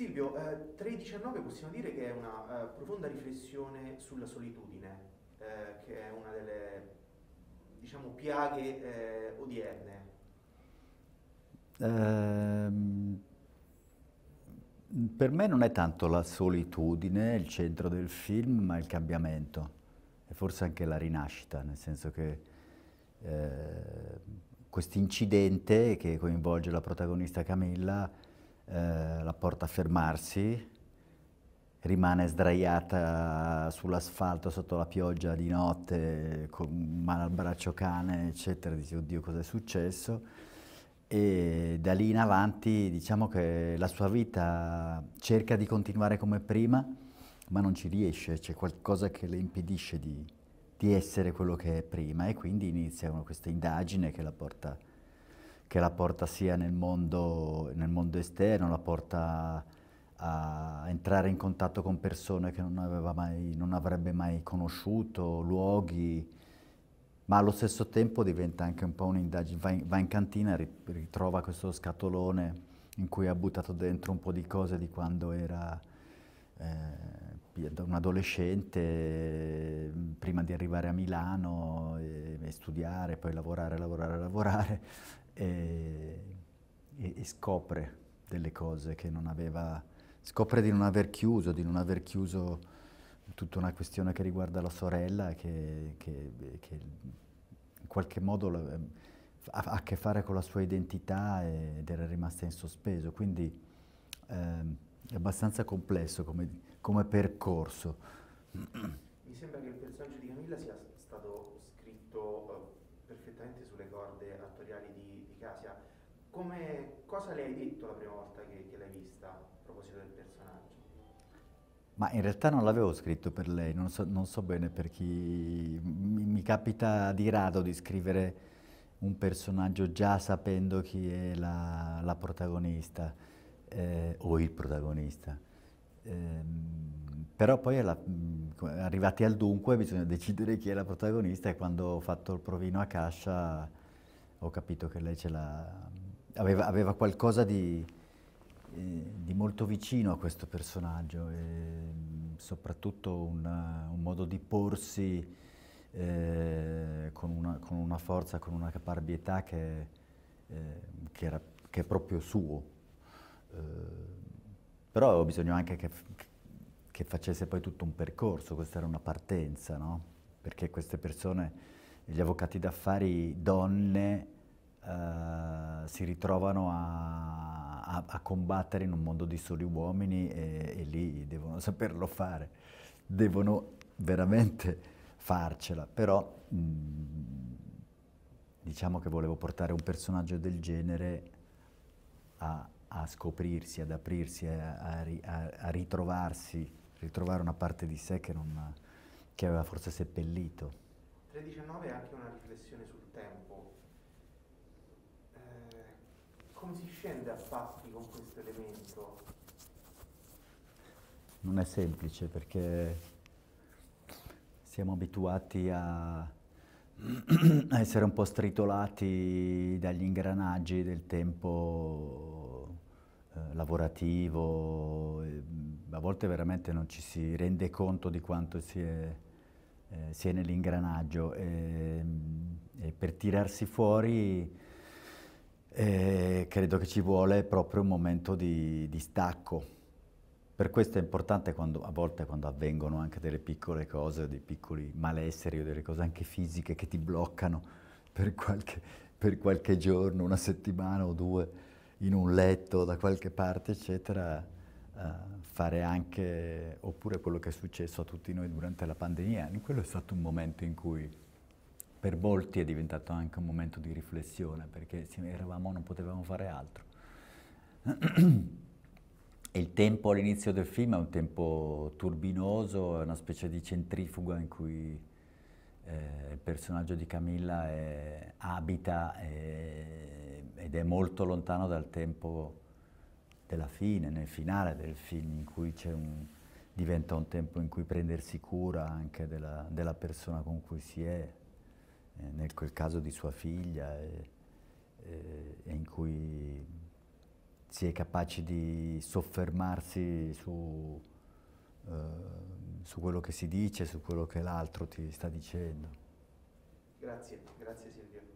Silvio, eh, 13.9 possiamo dire che è una eh, profonda riflessione sulla solitudine, eh, che è una delle diciamo, piaghe eh, odierne. Ehm, per me non è tanto la solitudine il centro del film, ma il cambiamento e forse anche la rinascita, nel senso che eh, questo incidente che coinvolge la protagonista Camilla eh, la porta a fermarsi, rimane sdraiata sull'asfalto sotto la pioggia di notte con mano al braccio cane, eccetera, dice oddio cosa è successo e da lì in avanti diciamo che la sua vita cerca di continuare come prima ma non ci riesce, c'è qualcosa che le impedisce di, di essere quello che è prima e quindi inizia questa indagine che la porta a che la porta sia nel mondo, nel mondo esterno, la porta a entrare in contatto con persone che non, aveva mai, non avrebbe mai conosciuto, luoghi, ma allo stesso tempo diventa anche un po' un'indagine, va, va, in cantina ritrova questo scatolone in cui ha buttato dentro un po' di cose di quando era da un adolescente, mm, prima di arrivare a Milano e, e studiare, poi lavorare, lavorare, lavorare, e, e, e, scopre delle cose che non aveva, scopre di non aver chiuso, di non aver chiuso tutta una questione che riguarda la sorella, che, che, che in qualche modo ehm, ha a che fare con la sua identità ed era rimasta in sospeso. Quindi, ehm, è abbastanza complesso come, come percorso. Mi sembra che il personaggio di Camilla sia stato scritto eh, perfettamente sulle corde attoriali di, di Casia. Come, cosa le hai detto la prima volta che, che l'hai vista a proposito del personaggio? Ma in realtà non l'avevo scritto per lei, non so, non so bene per chi... Mi, mi, capita di rado di scrivere un personaggio già sapendo chi è la, la protagonista eh, o il protagonista. Eh, però poi alla, mm, arrivati al dunque bisogna decidere chi è la protagonista e quando ho fatto il provino a Cascia ho capito che lei aveva, aveva, qualcosa di, eh, di, molto vicino a questo personaggio e mm, soprattutto una, un modo di porsi eh, con, una, con, una, forza, con una caparbietà che, eh, che, era, che è proprio suo. Ehm, però avevo bisogno anche che, che, facesse poi tutto un percorso, questa era una partenza, no? Perché queste persone, gli avvocati d'affari donne, eh, si ritrovano a, a, a, combattere in un mondo di soli uomini e, e lì devono saperlo fare, devono veramente farcela, però... Mh, mhmm, diciamo che volevo portare un personaggio del genere a, a scoprirsi, ad aprirsi, a, a, a ritrovarsi, ritrovare una parte di sé che, non, che aveva forse seppellito. 3.19 è anche una riflessione sul tempo. Eh, come si scende a patti con questo elemento? Non è semplice perché siamo abituati a essere un po' stritolati dagli ingranaggi del tempo eh, lavorativo, a volte veramente non ci si rende conto di quanto si è, eh, si è nell'ingranaggio e, e, per tirarsi fuori eh, credo che ci vuole proprio un momento di, di stacco. Per questo è importante quando, a volte quando avvengono anche delle piccole cose, dei piccoli malesseri o delle cose anche fisiche che ti bloccano per qualche, per qualche giorno, una settimana o due in un letto da qualche parte, eccetera, eh, fare anche, oppure quello che è successo a tutti noi durante la pandemia, quello è stato un momento in cui per molti è diventato anche un momento di riflessione, perché se eravamo, non potevamo fare altro. E il tempo all'inizio del film è un tempo turbinoso, è una specie di centrifuga in cui eh, il personaggio di Camilla è, abita è, eh, ed è molto lontano dal tempo della fine, nel finale del film in cui un, diventa un tempo in cui prendersi cura anche della, della persona con cui si è, eh, nel quel caso di sua figlia, e, e, eh, e in cui si è capaci di soffermarsi su... Eh, su quello che si dice, su quello che l'altro ti sta dicendo. Grazie, grazie Silvio.